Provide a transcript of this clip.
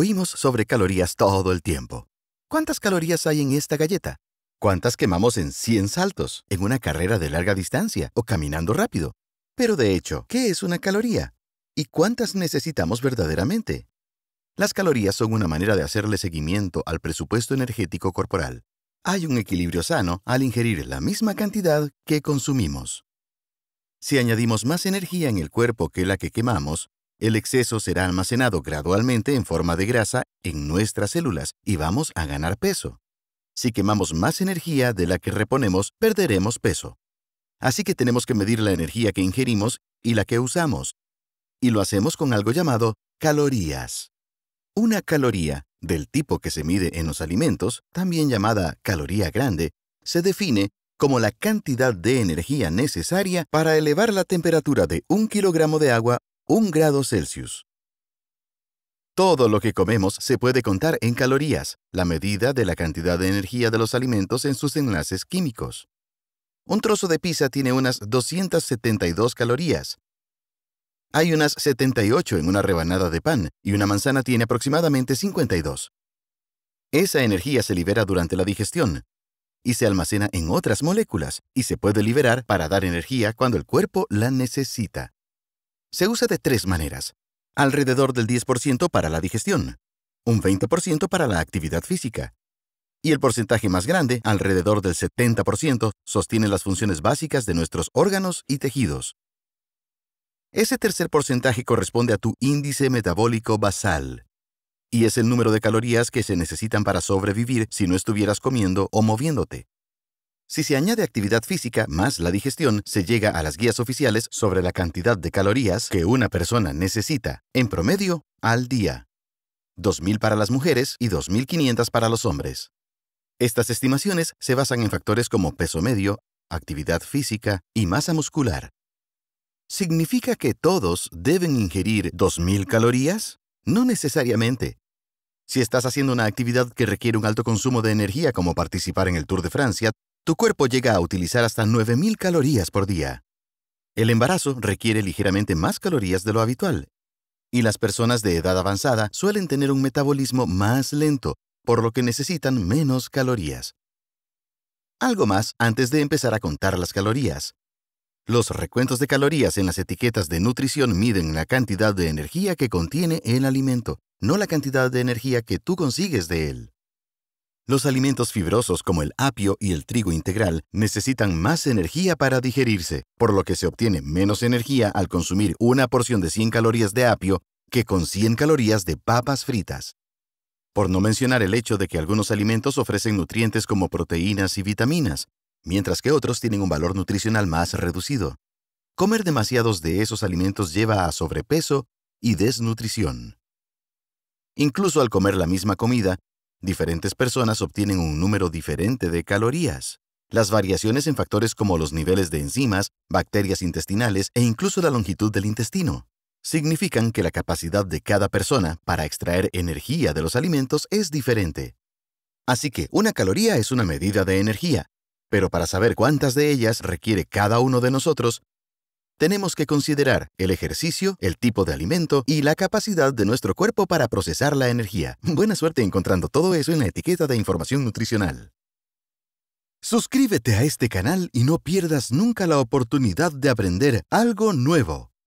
Oímos sobre calorías todo el tiempo. ¿Cuántas calorías hay en esta galleta? ¿Cuántas quemamos en 100 saltos, en una carrera de larga distancia o caminando rápido? Pero de hecho, ¿qué es una caloría? ¿Y cuántas necesitamos verdaderamente? Las calorías son una manera de hacerle seguimiento al presupuesto energético corporal. Hay un equilibrio sano al ingerir la misma cantidad que consumimos. Si añadimos más energía en el cuerpo que la que quemamos, el exceso será almacenado gradualmente en forma de grasa en nuestras células y vamos a ganar peso. Si quemamos más energía de la que reponemos, perderemos peso. Así que tenemos que medir la energía que ingerimos y la que usamos. Y lo hacemos con algo llamado calorías. Una caloría, del tipo que se mide en los alimentos, también llamada caloría grande, se define como la cantidad de energía necesaria para elevar la temperatura de un kilogramo de agua un grado Celsius. Todo lo que comemos se puede contar en calorías, la medida de la cantidad de energía de los alimentos en sus enlaces químicos. Un trozo de pizza tiene unas 272 calorías. Hay unas 78 en una rebanada de pan y una manzana tiene aproximadamente 52. Esa energía se libera durante la digestión y se almacena en otras moléculas y se puede liberar para dar energía cuando el cuerpo la necesita se usa de tres maneras. Alrededor del 10% para la digestión, un 20% para la actividad física y el porcentaje más grande, alrededor del 70%, sostiene las funciones básicas de nuestros órganos y tejidos. Ese tercer porcentaje corresponde a tu índice metabólico basal, y es el número de calorías que se necesitan para sobrevivir si no estuvieras comiendo o moviéndote. Si se añade actividad física más la digestión, se llega a las guías oficiales sobre la cantidad de calorías que una persona necesita, en promedio, al día. 2.000 para las mujeres y 2.500 para los hombres. Estas estimaciones se basan en factores como peso medio, actividad física y masa muscular. ¿Significa que todos deben ingerir 2.000 calorías? No necesariamente. Si estás haciendo una actividad que requiere un alto consumo de energía como participar en el Tour de Francia, tu cuerpo llega a utilizar hasta 9.000 calorías por día. El embarazo requiere ligeramente más calorías de lo habitual, y las personas de edad avanzada suelen tener un metabolismo más lento, por lo que necesitan menos calorías. Algo más antes de empezar a contar las calorías. Los recuentos de calorías en las etiquetas de nutrición miden la cantidad de energía que contiene el alimento, no la cantidad de energía que tú consigues de él. Los alimentos fibrosos como el apio y el trigo integral necesitan más energía para digerirse, por lo que se obtiene menos energía al consumir una porción de 100 calorías de apio que con 100 calorías de papas fritas. Por no mencionar el hecho de que algunos alimentos ofrecen nutrientes como proteínas y vitaminas, mientras que otros tienen un valor nutricional más reducido. Comer demasiados de esos alimentos lleva a sobrepeso y desnutrición. Incluso al comer la misma comida, Diferentes personas obtienen un número diferente de calorías. Las variaciones en factores como los niveles de enzimas, bacterias intestinales e incluso la longitud del intestino significan que la capacidad de cada persona para extraer energía de los alimentos es diferente. Así que una caloría es una medida de energía, pero para saber cuántas de ellas requiere cada uno de nosotros, tenemos que considerar el ejercicio, el tipo de alimento y la capacidad de nuestro cuerpo para procesar la energía. Buena suerte encontrando todo eso en la etiqueta de información nutricional. Suscríbete a este canal y no pierdas nunca la oportunidad de aprender algo nuevo.